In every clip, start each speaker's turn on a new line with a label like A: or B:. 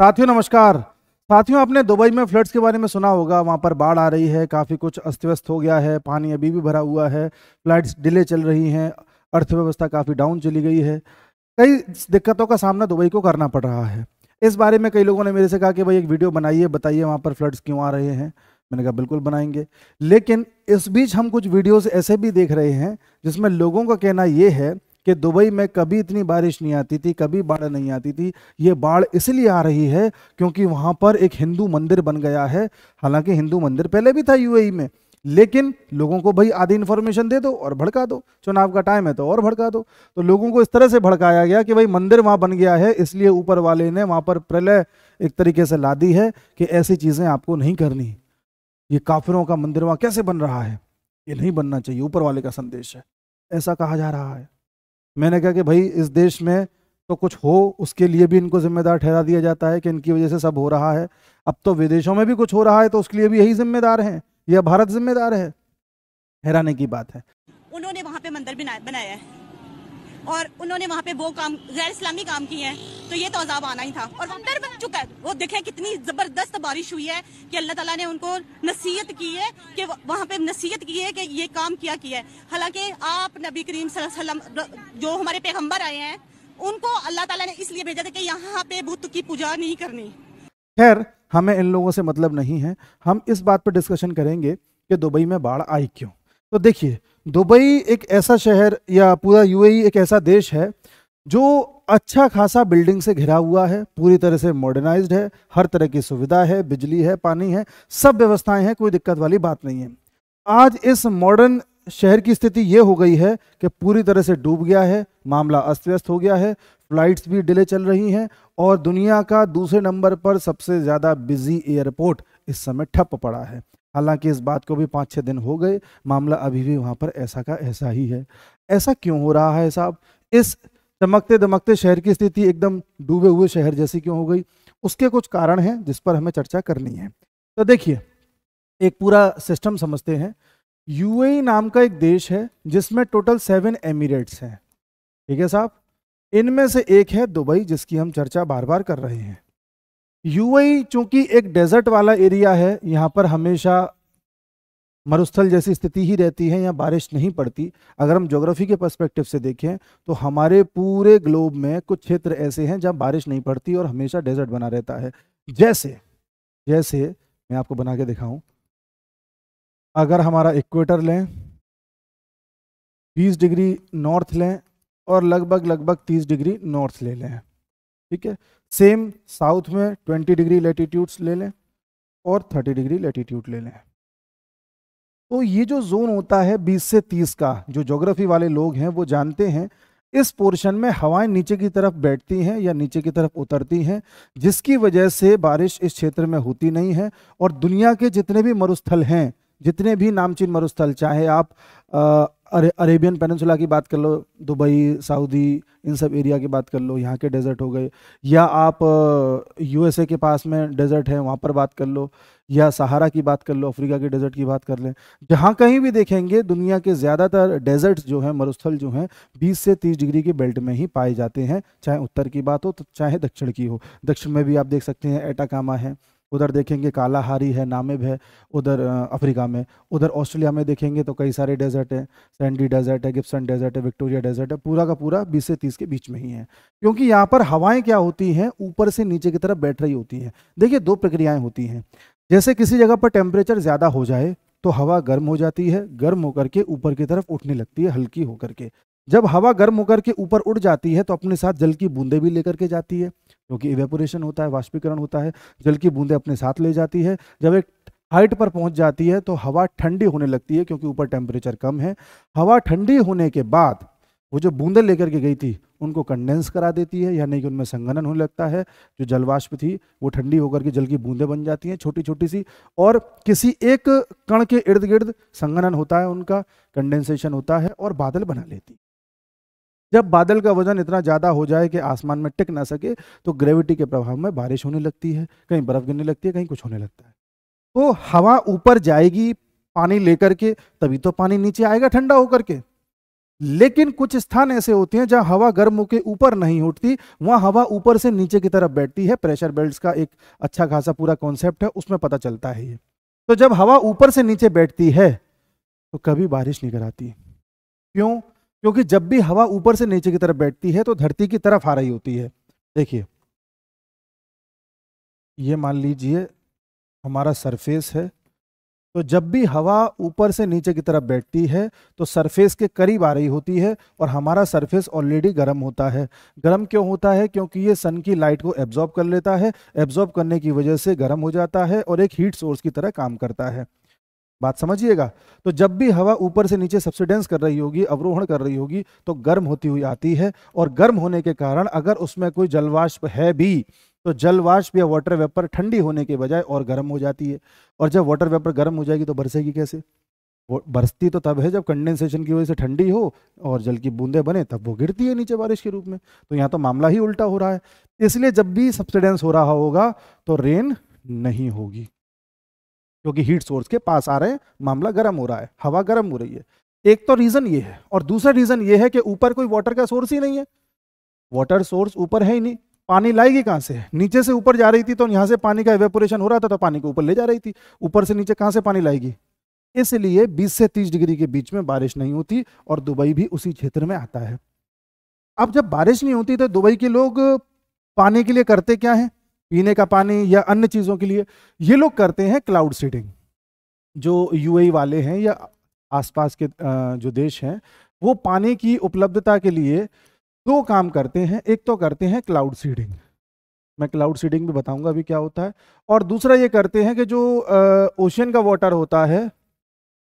A: साथियों नमस्कार साथियों आपने दुबई में फ्लड्स के बारे में सुना होगा वहाँ पर बाढ़ आ रही है काफ़ी कुछ अस्त व्यस्त हो गया है पानी अभी भी भरा हुआ है फ्लाइट्स डिले चल रही हैं अर्थव्यवस्था काफ़ी डाउन चली गई है कई दिक्कतों का सामना दुबई को करना पड़ रहा है इस बारे में कई लोगों ने मेरे से कहा कि भाई एक वीडियो बनाइए बताइए वहाँ पर फ्लड्स क्यों आ रहे हैं मैंने कहा बिल्कुल बनाएंगे लेकिन इस बीच हम कुछ वीडियोस ऐसे भी देख रहे हैं जिसमें लोगों का कहना ये है कि दुबई में कभी इतनी बारिश नहीं आती थी कभी बाढ़ नहीं आती थी ये बाढ़ इसलिए आ रही है क्योंकि वहाँ पर एक हिंदू मंदिर बन गया है हालांकि हिंदू मंदिर पहले भी था यूएई में लेकिन लोगों को भाई आधी इन्फॉर्मेशन दे दो और भड़का दो चुनाव का टाइम है तो और भड़का दो तो लोगों को इस तरह से भड़काया गया कि भाई मंदिर वहाँ बन गया है इसलिए ऊपर वाले ने वहाँ पर प्रलय एक तरीके से ला दी है कि ऐसी चीज़ें आपको नहीं करनी ये काफिरों का मंदिर वहाँ कैसे बन रहा है ये नहीं बनना चाहिए ऊपर वाले का संदेश है ऐसा कहा जा रहा है मैंने कहा कि भाई इस देश में तो कुछ हो उसके लिए भी इनको जिम्मेदार ठहरा दिया जाता है कि इनकी वजह से सब हो रहा है अब तो विदेशों में भी कुछ हो रहा है तो उसके लिए भी यही जिम्मेदार हैं यह भारत जिम्मेदार है हैरानी की बात है उन्होंने वहाँ पे मंदिर बनाया है और उन्होंने वहाँ पे वो काम गैर इस्लामी काम किए हैं तो ये तो अजाब आना ही था और अंदर बन चुका है वो देखे कितनी जबरदस्त बारिश हुई है कि अल्लाह ताला ने उनको नसीहत की है कि वहाँ पे नसीहत की है कि ये काम किया किया है हालांकि आप नबी करीम वसल्लम जो हमारे पैगम्बर आए हैं उनको अल्लाह तला ने इसलिए भेजा था कि यहाँ पे बुत की पूजा नहीं करनी खैर हमें इन लोगों से मतलब नहीं है हम इस बात पर डिस्कशन करेंगे कि दुबई में बाढ़ आई क्यों तो देखिए दुबई एक ऐसा शहर या पूरा यूएई एक ऐसा देश है जो अच्छा खासा बिल्डिंग से घिरा हुआ है पूरी तरह से मॉडर्नाइज्ड है हर तरह की सुविधा है बिजली है पानी है सब व्यवस्थाएं हैं कोई दिक्कत वाली बात नहीं है आज इस मॉडर्न शहर की स्थिति ये हो गई है कि पूरी तरह से डूब गया है मामला अस्त व्यस्त हो गया है फ्लाइट्स भी डिले चल रही हैं और दुनिया का दूसरे नंबर पर सबसे ज़्यादा बिजी एयरपोर्ट इस समय ठप पड़ा है हालांकि इस बात को भी पाँच छः दिन हो गए मामला अभी भी वहाँ पर ऐसा का ऐसा ही है ऐसा क्यों हो रहा है साहब इस चमकते दमकते शहर की स्थिति एकदम डूबे हुए शहर जैसी क्यों हो गई उसके कुछ कारण हैं जिस पर हमें चर्चा करनी है तो देखिए एक पूरा सिस्टम समझते हैं यूएई नाम का एक देश है जिसमें टोटल सेवन एमिरेट्स हैं ठीक है साहब इनमें से एक है दुबई जिसकी हम चर्चा बार बार कर रहे हैं यूएई चूंकि एक डेजर्ट वाला एरिया है यहाँ पर हमेशा मरुस्थल जैसी स्थिति ही रहती है यहाँ बारिश नहीं पड़ती अगर हम ज्योग्राफी के पर्सपेक्टिव से देखें तो हमारे पूरे ग्लोब में कुछ क्षेत्र ऐसे हैं जहाँ बारिश नहीं पड़ती और हमेशा डेजर्ट बना रहता है जैसे जैसे मैं आपको बना के दिखाऊं अगर हमारा इक्वेटर लें 20 डिग्री नॉर्थ लें और लगभग लगभग 30 डिग्री नॉर्थ ले लें ठीक है सेम साउथ में 20 डिग्री लेटीट्यूड्स ले लें और 30 डिग्री लेटीट्यूड ले लें तो ये जो जोन होता है 20 से 30 का जो जोग्राफी वाले लोग हैं वो जानते हैं इस पोर्शन में हवाएं नीचे की तरफ बैठती हैं या नीचे की तरफ उतरती हैं जिसकी वजह से बारिश इस क्षेत्र में होती नहीं है और दुनिया के जितने भी मरुस्थल हैं जितने भी नामचीन मरुस्थल चाहे आप अरे अरेबियन पेनसुला की बात कर लो दुबई सऊदी इन सब एरिया की बात कर लो यहाँ के डेजर्ट हो गए या आप यूएसए के पास में डेजर्ट है वहाँ पर बात कर लो या सहारा की बात कर लो अफ्रीका के डेजर्ट की बात कर लें जहाँ कहीं भी देखेंगे दुनिया के ज़्यादातर डेजर्ट्स जो हैं मरुस्थल जो हैं 20 से 30 डिग्री के बेल्ट में ही पाए जाते हैं चाहे उत्तर की बात हो तो चाहे दक्षिण की हो दक्षिण में भी आप देख सकते हैं एटाकामा है उधर देखेंगे कालाहारी है नामिब है उधर अफ्रीका में उधर ऑस्ट्रेलिया में देखेंगे तो कई सारे डेजर्ट हैं सैंडी डेजर्ट है गिप्सन डेजर्ट है विक्टोरिया डेजर्ट है पूरा का पूरा बीस से तीस के बीच में ही है क्योंकि यहाँ पर हवाएं क्या होती हैं ऊपर से नीचे की तरफ बैठ रही होती हैं देखिए दो प्रक्रियाएँ होती हैं जैसे किसी जगह पर टेम्परेचर ज़्यादा हो जाए तो हवा गर्म हो जाती है गर्म होकर के ऊपर की तरफ उठने लगती है हल्की होकर के जब हवा गर्म होकर के ऊपर उड़ जाती है तो अपने साथ जल की बूंदें भी लेकर के जाती है क्योंकि इवेपोरेशन होता है वाष्पीकरण होता है जल की बूंदें अपने साथ ले जाती है जब एक हाइट पर पहुंच जाती है तो हवा ठंडी होने लगती है क्योंकि ऊपर टेम्परेचर कम है हवा ठंडी होने के बाद वो जो बूंदें लेकर के गई थी उनको कंडेंस करा देती है यानी कि उनमें संगनन होने लगता है जो जलवाष्प थी वो ठंडी होकर के जल की बूंदें बन जाती हैं छोटी छोटी सी और किसी एक कण के इर्द गिर्द संगनन होता है उनका कंडेंसेशन होता है और बादल बना लेती जब बादल का वजन इतना ज़्यादा हो जाए कि आसमान में टिक ना सके तो ग्रेविटी के प्रभाव में बारिश होने लगती है कहीं बर्फ़ गिरने लगती है कहीं कुछ होने लगता है तो हवा ऊपर जाएगी पानी लेकर के तभी तो पानी नीचे आएगा ठंडा होकर के लेकिन कुछ स्थान ऐसे होते हैं जहां हवा गर्म होकर ऊपर नहीं उठती वहां हवा ऊपर से नीचे की तरफ बैठती है प्रेशर बेल्ट का एक अच्छा खासा पूरा कॉन्सेप्ट है उसमें पता चलता है ये तो जब हवा ऊपर से नीचे बैठती है तो कभी बारिश नहीं कराती क्यों क्योंकि जब भी हवा ऊपर से नीचे की तरफ बैठती है तो धरती की तरफ आ रही होती है देखिए ये मान लीजिए हमारा सरफेस है तो जब भी हवा ऊपर से नीचे की तरफ बैठती है तो सरफेस के करीब आ रही होती है और हमारा सरफेस ऑलरेडी गर्म होता है गर्म क्यों होता है क्योंकि ये सन की लाइट को एब्जॉर्ब कर लेता है एब्जॉर्ब करने की वजह से गर्म हो जाता है और एक हीट सोर्स की तरह काम करता है बात समझिएगा तो जब भी हवा ऊपर से नीचे सब्सिडेंस कर रही होगी अवरोहण कर रही होगी तो गर्म होती हुई आती है और गर्म होने के कारण अगर उसमें कोई जलवाष्प है भी तो जलवाष्प या वाटर वेपर ठंडी होने के बजाय और गर्म हो जाती है और जब वाटर वेपर गर्म हो जाएगी तो बरसेगी कैसे वो बरसती तो तब है जब कंडेंसेशन की वजह से ठंडी हो और जल की बूंदें बने तब वो गिरती है नीचे बारिश के रूप में तो यहाँ तो मामला ही उल्टा हो रहा है इसलिए जब भी सब्सिडेंस हो रहा होगा तो रेन नहीं होगी जो कि हीट सोर्स के पास आ रहे हैं मामला गर्म हो रहा है हवा गर्म हो रही है एक तो रीज़न ये है और दूसरा रीज़न ये है कि ऊपर कोई वाटर का सोर्स ही नहीं है वाटर सोर्स ऊपर है ही नहीं पानी लाएगी कहाँ से नीचे से ऊपर जा रही थी तो यहाँ से पानी का एवेपोरेशन हो रहा था तो पानी को ऊपर ले जा रही थी ऊपर से नीचे कहाँ से पानी लाएगी इसलिए 20 से 30 डिग्री के बीच में बारिश नहीं होती और दुबई भी उसी क्षेत्र में आता है अब जब बारिश नहीं होती तो दुबई के लोग पानी के लिए करते क्या है पीने का पानी या अन्य चीज़ों के लिए ये लोग करते हैं क्लाउड सीडिंग जो यूएई e वाले हैं या आसपास के जो देश हैं वो पानी की उपलब्धता के लिए दो काम करते हैं एक तो करते हैं क्लाउड सीडिंग मैं क्लाउड सीडिंग भी बताऊंगा अभी क्या होता है और दूसरा ये करते हैं कि जो ओशन का वाटर होता है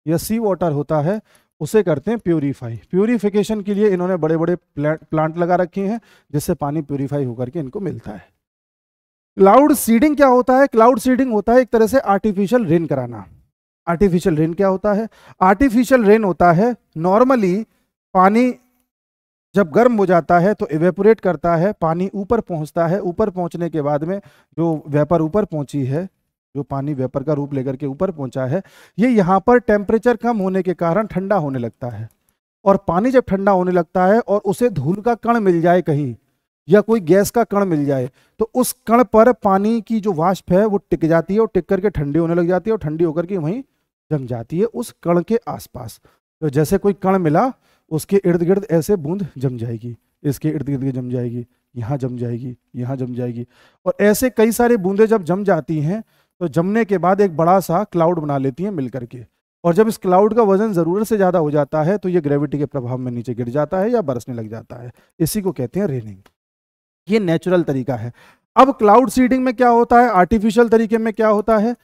A: या सी वाटर होता है उसे करते हैं प्योरीफाई प्योरीफिकेशन के लिए इन्होंने बड़े बड़े प्लांट लगा रखे हैं जिससे पानी प्योरीफाई होकर के इनको मिलता है क्लाउड सीडिंग क्या होता है क्लाउड सीडिंग होता है एक तरह से आर्टिफिशियल रेन कराना आर्टिफिशियल रेन क्या होता है आर्टिफिशियल रेन होता है नॉर्मली पानी जब गर्म हो जाता है तो इवेपोरेट करता है पानी ऊपर पहुंचता है ऊपर पहुंचने के बाद में जो वेपर ऊपर पहुंची है जो पानी वेपर का रूप लेकर के ऊपर पहुंचा है ये यहाँ पर टेम्परेचर कम होने के कारण ठंडा होने लगता है और पानी जब ठंडा होने लगता है और उसे धूल का कण मिल जाए कहीं या कोई गैस का कण मिल जाए तो उस कण पर पानी की जो वाष्प है वो टिक जाती है और टिक करके ठंडी होने लग जाती है और ठंडी होकर के वहीं जम जाती है उस कण के आसपास तो जैसे कोई कण मिला उसके इर्द गिर्द ऐसे बूंद जम जाएगी इसके इर्द गिर्द जम जाएगी यहाँ जम जाएगी यहाँ जम जाएगी और ऐसे कई सारे बूंदें जब जम जाती हैं तो जमने के बाद एक बड़ा सा क्लाउड बना लेती हैं मिल करके और जब इस क्लाउड का वजन ज़रूरत से ज़्यादा हो जाता है तो ये ग्रेविटी के प्रभाव में नीचे गिर जाता है या बरसने लग जाता है इसी को कहते हैं रेनिंग ये नेचुरल तरीका है अब क्लाउड सीडिंग में क्या होता है आर्टिफिशियल तरीके में क्या होता है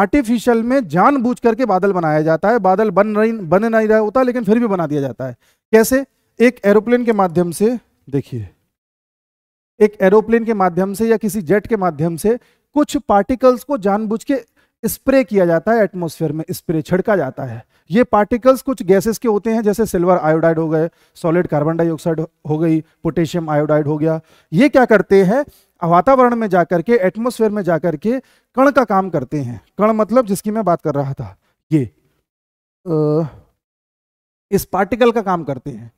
A: आर्टिफिशियल में जानबूझ करके बादल बनाया जाता है बादल बन रही बन नहीं रहा होता लेकिन फिर भी बना दिया जाता है कैसे एक एरोप्लेन के माध्यम से देखिए एक एरोप्लेन के माध्यम से या किसी जेट के माध्यम से कुछ पार्टिकल्स को जानबूझ के स्प्रे किया जाता है एटमोसफेयर में स्प्रे छिड़का जाता है ये पार्टिकल्स कुछ गैसेस के होते हैं जैसे सिल्वर आयोडाइड हो गए सॉलिड कार्बन डाइऑक्साइड हो गई पोटेशियम आयोडाइड हो गया ये क्या करते हैं वातावरण में जाकर के एटमोसफेयर में जाकर के कण का काम करते हैं कण मतलब जिसकी मैं बात कर रहा था ये आ, इस पार्टिकल का काम करते हैं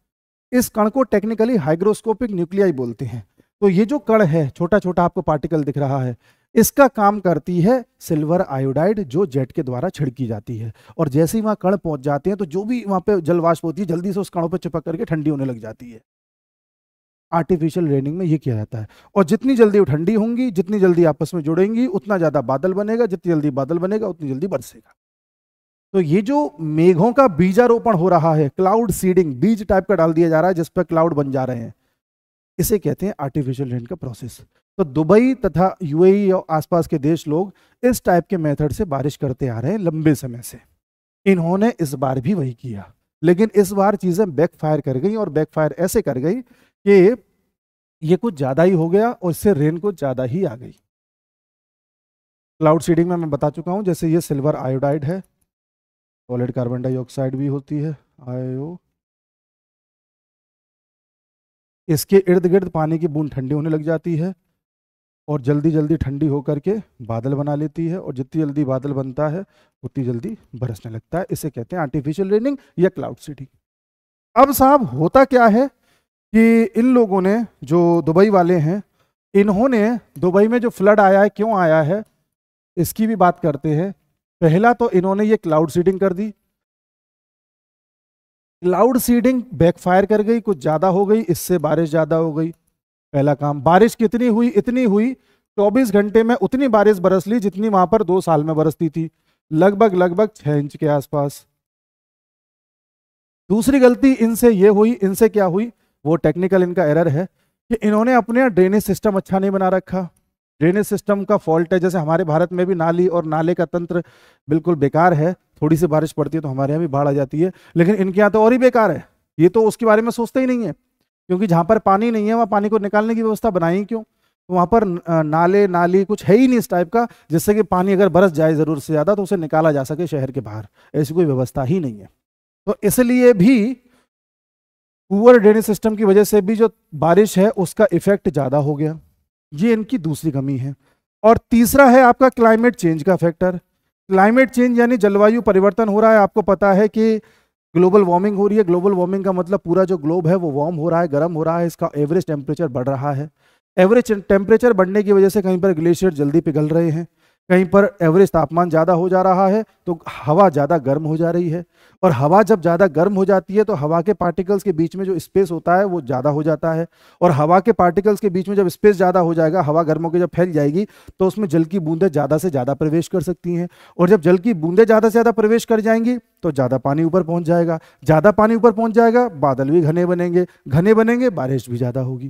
A: इस कण को टेक्निकली हाइग्रोस्कोपिक न्यूक्लियाई बोलते हैं तो ये जो कण है छोटा छोटा आपको पार्टिकल दिख रहा है इसका काम करती है सिल्वर आयोडाइड जो जेट के द्वारा छिड़की जाती है और जैसे ही वहां कण पहुंच जाते हैं तो जो भी वहां पे जलवाष्प होती है जल्दी से उस कणों पर चिपक करके ठंडी होने लग जाती है आर्टिफिशियल रेनिंग में ये किया जाता है और जितनी जल्दी वो ठंडी होंगी जितनी जल्दी आपस में जुड़ेंगी उतना ज़्यादा बादल बनेगा जितनी जल्दी बादल बनेगा उतनी जल्दी बरसेगा तो ये जो मेघों का बीजारोपण हो रहा है क्लाउड सीडिंग बीज टाइप का डाल दिया जा रहा है जिस पर क्लाउड बन जा रहे हैं इसे कहते हैं आर्टिफिशियल रेन का प्रोसेस तो दुबई तथा यूएई और आसपास के देश लोग इस टाइप के मेथड से बारिश करते आ रहे हैं लंबे समय से इन्होंने इस बार भी वही किया लेकिन इस बार चीज़ें बैकफायर कर गई और बैकफायर ऐसे कर गई कि ये कुछ ज़्यादा ही हो गया और इससे रेन कुछ ज़्यादा ही आ गई क्लाउड सीडिंग में मैं बता चुका हूँ जैसे ये सिल्वर आयोडाइड है सॉलिड कार्बन डाइऑक्साइड भी होती है आयो इसके इर्द गिर्द पानी की बूंद ठंडी होने लग जाती है और जल्दी जल्दी ठंडी होकर के बादल बना लेती है और जितनी जल्दी बादल बनता है उतनी जल्दी बरसने लगता है इसे कहते हैं आर्टिफिशियल रेनिंग या क्लाउड सीडिंग अब साहब होता क्या है कि इन लोगों ने जो दुबई वाले हैं इन्होंने दुबई में जो फ्लड आया है क्यों आया है इसकी भी बात करते हैं पहला तो इन्होंने ये क्लाउड सीडिंग कर दी क्लाउड सीडिंग बैकफायर कर गई कुछ ज़्यादा हो गई इससे बारिश ज़्यादा हो गई पहला काम बारिश कितनी हुई इतनी हुई 24 घंटे में उतनी बारिश बरस ली जितनी वहां पर दो साल में बरसती थी लगभग लगभग छह इंच के आसपास दूसरी गलती इनसे ये हुई इनसे क्या हुई वो टेक्निकल इनका एरर है कि इन्होंने अपने ड्रेनेज सिस्टम अच्छा नहीं बना रखा ड्रेनेज सिस्टम का फॉल्ट है जैसे हमारे भारत में भी नाली और नाले का तंत्र बिल्कुल बेकार है थोड़ी सी बारिश पड़ती है तो हमारे यहाँ भी बाढ़ आ जाती है लेकिन इनके यहाँ तो और ही बेकार है ये तो उसके बारे में सोचते ही नहीं है क्योंकि जहाँ पर पानी नहीं है वहाँ पानी को निकालने की व्यवस्था बनाई क्यों तो वहाँ पर नाले नाली कुछ है ही नहीं इस टाइप का जिससे कि पानी अगर बरस जाए ज़रूर से ज़्यादा तो उसे निकाला जा सके शहर के बाहर ऐसी कोई व्यवस्था ही नहीं है तो इसलिए भी पुअर ड्रेनेज सिस्टम की वजह से भी जो बारिश है उसका इफेक्ट ज़्यादा हो गया ये इनकी दूसरी कमी है और तीसरा है आपका क्लाइमेट चेंज का फैक्टर क्लाइमेट चेंज यानी जलवायु परिवर्तन हो रहा है आपको पता है कि ग्लोबल वार्मिंग हो रही है ग्लोबल वार्मिंग का मतलब पूरा जो ग्लोब है वो वार्म हो रहा है गर्म हो रहा है इसका एवरेज टेम्परेचर बढ़ रहा है एवरेज टेम्परेचर बढ़ने की वजह से कहीं पर ग्लेशियर जल्दी पिघल रहे हैं कहीं पर एवरेज तापमान ज़्यादा हो जा रहा है तो हवा ज़्यादा गर्म हो जा रही है और हवा जब ज़्यादा गर्म हो जाती है तो हवा के पार्टिकल्स के बीच में जो स्पेस होता है वो ज़्यादा हो जाता है और हवा के पार्टिकल्स के बीच में जब स्पेस ज़्यादा हो जाएगा हवा गर्म होकर जब फैल जाएगी तो उसमें जल की बूंदें ज़्यादा से ज़्यादा प्रवेश कर सकती हैं और जब जल की बूंदें ज़्यादा से ज़्यादा प्रवेश कर जाएंगी तो ज़्यादा पानी ऊपर पहुँच जाएगा ज़्यादा पानी ऊपर पहुँच जाएगा बादल भी घने बनेंगे घने बनेंगे बारिश भी ज़्यादा होगी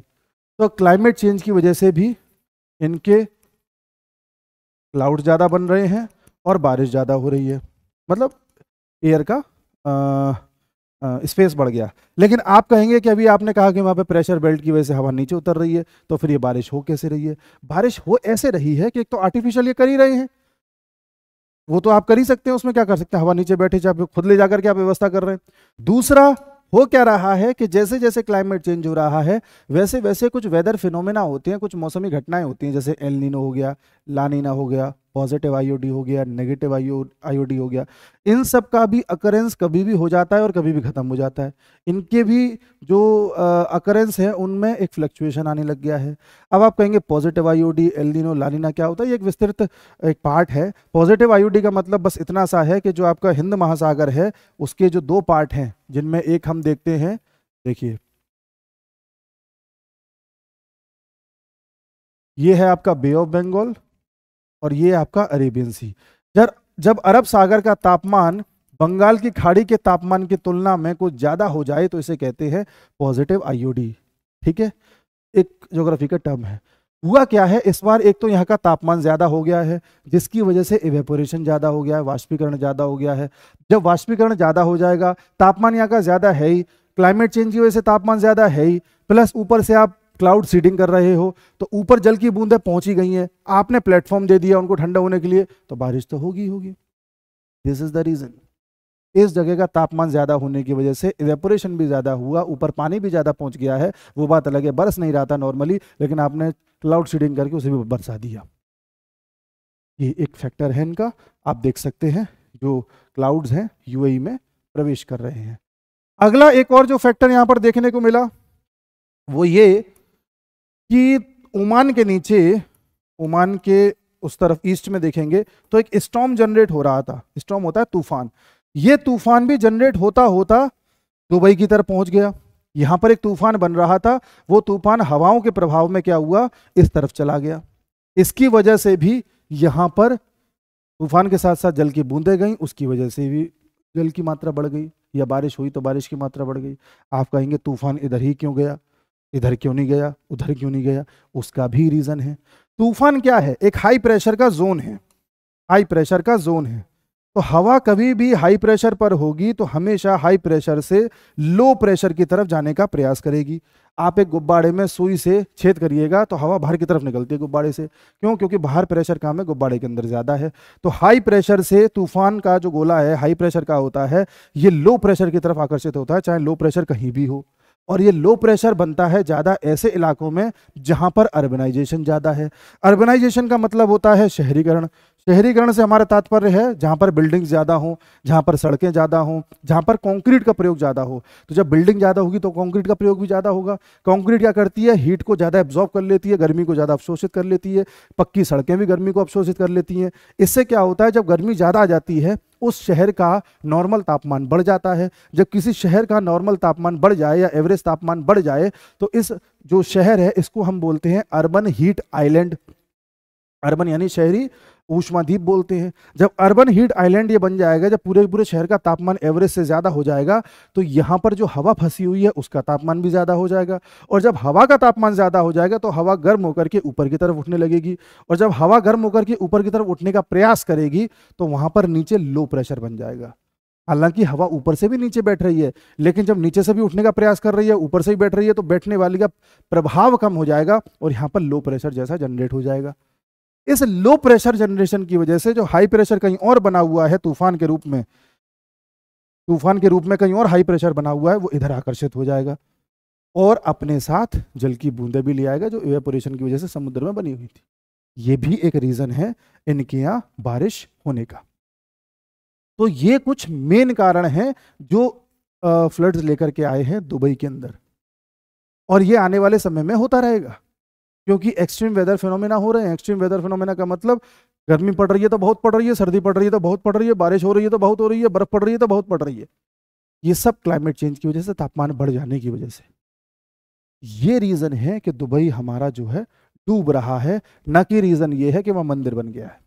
A: तो क्लाइमेट चेंज की वजह से भी इनके क्लाउड ज़्यादा बन रहे हैं और बारिश ज़्यादा हो रही है मतलब एयर का स्पेस बढ़ गया लेकिन आप कहेंगे कि अभी आपने कहा कि वहाँ पे प्रेशर बेल्ट की वजह से हवा नीचे उतर रही है तो फिर ये बारिश हो कैसे रही है बारिश हो ऐसे रही है कि एक तो आर्टिफिशियल ये कर ही रहे हैं वो तो आप कर ही सकते हैं उसमें क्या कर सकते हैं हवा नीचे बैठे आप खुद ले जाकर के आप व्यवस्था कर रहे हैं दूसरा हो क्या रहा है कि जैसे जैसे क्लाइमेट चेंज हो रहा है वैसे वैसे कुछ वेदर फिनोमेना होते हैं कुछ मौसमी घटनाएं होती हैं जैसे एलनीनो हो गया लानीना हो गया पॉजिटिव आईओडी हो गया नेगेटिव आईओ आईओडी हो गया इन सब का भी अकरेंस कभी भी हो जाता है और कभी भी ख़त्म हो जाता है इनके भी जो अकरेंस है उनमें एक फ्लक्चुएशन आने लग गया है अब आप कहेंगे पॉजिटिव आईओडी एलिनो लालिना क्या होता है ये एक विस्तृत एक पार्ट है पॉजिटिव आईओडी का मतलब बस इतना सा है कि जो आपका हिंद महासागर है उसके जो दो पार्ट हैं जिनमें एक हम देखते हैं देखिए ये है आपका बे ऑफ बंगाल और ये आपका अरेबियन सी जब जब अरब सागर का तापमान बंगाल की खाड़ी के तापमान की तुलना में कुछ ज़्यादा हो जाए तो इसे कहते हैं पॉजिटिव आईओडी ठीक है एक जोग्राफी का टर्म है हुआ क्या है इस बार एक तो यहाँ का तापमान ज़्यादा हो गया है जिसकी वजह से इवेपोरेशन ज़्यादा हो गया है वाष्पीकरण ज़्यादा हो गया है जब वाष्पीकरण ज़्यादा हो जाएगा तापमान यहाँ का ज़्यादा है ही क्लाइमेट चेंज की वजह से तापमान ज़्यादा है ही प्लस ऊपर से आप क्लाउड सीडिंग कर रहे हो तो ऊपर जल की बूंदें पहुंची गई हैं आपने प्लेटफॉर्म दे दिया उनको ठंडा होने के लिए तो बारिश तो होगी होगी दिस इज द रीजन इस जगह का तापमान ज़्यादा होने की वजह से इवेपोरेशन भी ज़्यादा हुआ ऊपर पानी भी ज़्यादा पहुंच गया है वो बात अलग है बरस नहीं रहा था नॉर्मली लेकिन आपने क्लाउड सीडिंग करके उसे भी बरसा दिया ये एक फैक्टर है इनका आप देख सकते हैं जो क्लाउड्स हैं यूएई e में प्रवेश कर रहे हैं अगला एक और जो फैक्टर यहां पर देखने को मिला वो ये कि ओमान के नीचे ओमान के उस तरफ ईस्ट में देखेंगे तो एक स्टॉम जनरेट हो रहा था स्टॉम होता है तूफान ये तूफान भी जनरेट होता होता दुबई की तरफ पहुंच गया यहां पर एक तूफान बन रहा था वो तूफान हवाओं के प्रभाव में क्या हुआ इस तरफ चला गया इसकी वजह से भी यहां पर तूफान के साथ साथ जल की बूंदे गई उसकी वजह से भी जल की मात्रा बढ़ गई या बारिश हुई तो बारिश की मात्रा बढ़ गई आप कहेंगे तूफान इधर ही क्यों गया इधर क्यों नहीं गया उधर क्यों नहीं गया उसका भी रीज़न है तूफान क्या है एक हाई प्रेशर का जोन है हाई प्रेशर का जोन है तो हवा कभी भी हाई प्रेशर पर होगी तो हमेशा हाई प्रेशर से लो प्रेशर की तरफ जाने का प्रयास करेगी आप एक गुब्बारे में सुई से छेद करिएगा तो हवा बाहर की तरफ निकलती है गुब्बारे से क्यों क्योंकि बाहर प्रेशर काम है गुब्बारे के अंदर ज़्यादा है तो हाई प्रेशर से तूफान का जो गोला है हाई प्रेशर का होता है ये लो प्रेशर की तरफ आकर्षित होता है चाहे लो प्रेशर कहीं भी हो और ये लो प्रेशर बनता है ज़्यादा ऐसे इलाकों में जहाँ पर अर्बनाइजेशन ज़्यादा है अर्बनाइजेशन का मतलब होता है शहरीकरण शहरीकरण से हमारा तात्पर्य है जहाँ पर बिल्डिंग्स ज़्यादा हो जहाँ पर सड़कें ज़्यादा हों जहाँ पर कंक्रीट का प्रयोग ज़्यादा हो तो जब बिल्डिंग ज़्यादा होगी तो कंक्रीट का प्रयोग भी ज़्यादा होगा कंक्रीट क्या करती है हीट को ज़्यादा एब्जॉर्ब कर लेती है गर्मी को ज़्यादा अवशोषित कर लेती है पक्की सड़कें भी गर्मी को अवशोषित कर लेती हैं इससे क्या होता है जब गर्मी ज़्यादा आ जाती है उस शहर का नॉर्मल तापमान बढ़ जाता है जब किसी शहर का नॉर्मल तापमान बढ़ जाए या एवरेज तापमान बढ़ जाए तो इस जो शहर है इसको हम बोलते हैं अर्बन हीट आइलैंड अर्बन यानी शहरी द्वीप बोलते हैं जब अर्बन हीट आइलैंड ये बन जाएगा जब पूरे पूरे शहर का तापमान एवरेज से ज़्यादा हो जाएगा तो यहाँ पर जो हवा फंसी हुई है उसका तापमान भी ज़्यादा हो जाएगा और जब हवा का तापमान ज़्यादा हो जाएगा तो हवा गर्म होकर के ऊपर की तरफ उठने लगेगी और जब हवा गर्म होकर के ऊपर की तरफ उठने का प्रयास करेगी तो वहाँ पर नीचे लो प्रेशर बन जाएगा हालांकि हवा ऊपर से भी नीचे बैठ रही है लेकिन जब नीचे से भी उठने का प्रयास कर रही है ऊपर से भी बैठ रही है तो बैठने वाली का प्रभाव कम हो जाएगा और यहाँ पर लो प्रेशर जैसा जनरेट हो जाएगा इस लो प्रेशर जनरेशन की वजह से जो हाई प्रेशर कहीं और बना हुआ है तूफान के रूप में तूफान के रूप में कहीं और हाई प्रेशर बना हुआ है वो इधर आकर्षित हो जाएगा और अपने साथ जल की बूंदें भी ले आएगा जो एवेपोरेशन की वजह से समुद्र में बनी हुई थी ये भी एक रीज़न है इनके यहाँ बारिश होने का तो ये कुछ मेन कारण हैं जो फ्लड्स लेकर के आए हैं दुबई के अंदर और ये आने वाले समय में होता रहेगा क्योंकि एक्सट्रीम वेदर फिनोमेना हो रहे हैं एक्सट्रीम वेदर फिनोमेना का मतलब गर्मी पड़ रही है तो बहुत पड़ रही है सर्दी पड़ रही है तो बहुत पड़ रही है बारिश हो रही है तो बहुत हो रही है बर्फ पड़ रही है तो बहुत पड़ रही है ये सब क्लाइमेट चेंज की वजह से तापमान बढ़ जाने की वजह से ये रीज़न है कि दुबई हमारा जो है डूब रहा है ना कि रीज़न ये है कि वह मंदिर बन गया है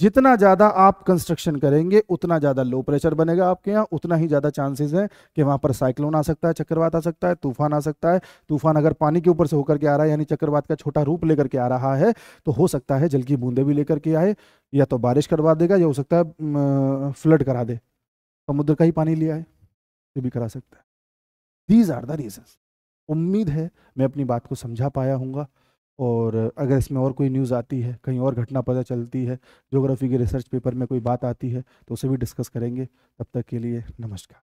A: जितना ज़्यादा आप कंस्ट्रक्शन करेंगे उतना ज़्यादा लो प्रेशर बनेगा आपके यहाँ उतना ही ज़्यादा चांसेस है कि वहाँ पर साइक्लोन आ सकता है चक्रवात आ सकता है तूफान आ सकता है तूफान अगर पानी के ऊपर से होकर के आ रहा है यानी चक्रवात का छोटा रूप लेकर के आ रहा है तो हो सकता है जल की बूंदे भी लेकर के आए या तो बारिश करवा देगा या हो सकता है फ्लड करा दे समुद्र का ही पानी लिया है ये भी करा सकता है दीज आर द रीजन्स उम्मीद है मैं अपनी बात को समझा पाया हूँगा और अगर इसमें और कोई न्यूज़ आती है कहीं और घटना पता चलती है जोग्राफ़ी के रिसर्च पेपर में कोई बात आती है तो उसे भी डिस्कस करेंगे तब तक के लिए नमस्कार